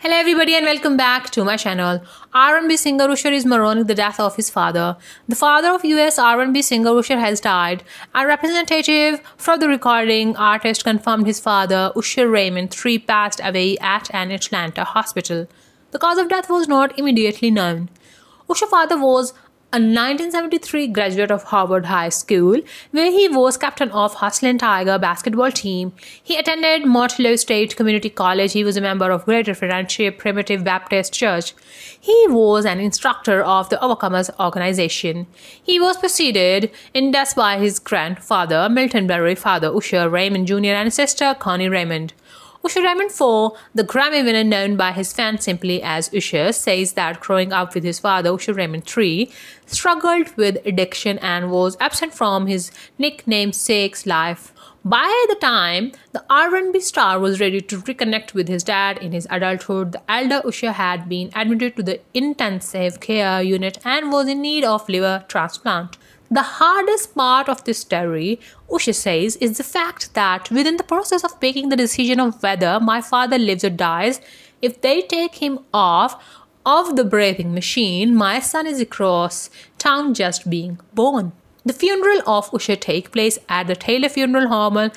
Hello everybody and welcome back to my channel. R&B singer Usher is mourning the death of his father. The father of US R&B singer Usher has died. A representative from the recording artist confirmed his father, Usher Raymond III, passed away at an Atlanta hospital. The cause of death was not immediately known. Usher's father was a 1973 graduate of Harvard High School, where he was captain of Hustling Tiger basketball team. He attended Montlow State Community College. He was a member of Greater Friendship Primitive Baptist Church. He was an instructor of the Overcomers organization. He was preceded in death by his grandfather, Milton Berry, father Usher Raymond Jr., and sister Connie Raymond. Usher Raymond IV, the Grammy winner known by his fans simply as Usher, says that growing up with his father, Usher Raymond III, struggled with addiction and was absent from his Sakes' life. By the time the R&B star was ready to reconnect with his dad in his adulthood, the elder Usher had been admitted to the intensive care unit and was in need of liver transplant. The hardest part of this story, Usha says, is the fact that within the process of making the decision of whether my father lives or dies, if they take him off of the breathing machine, my son is across town just being born. The funeral of Usha take place at the Taylor Funeral Home,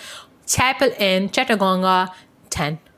Chapel in Chattagonga, 10.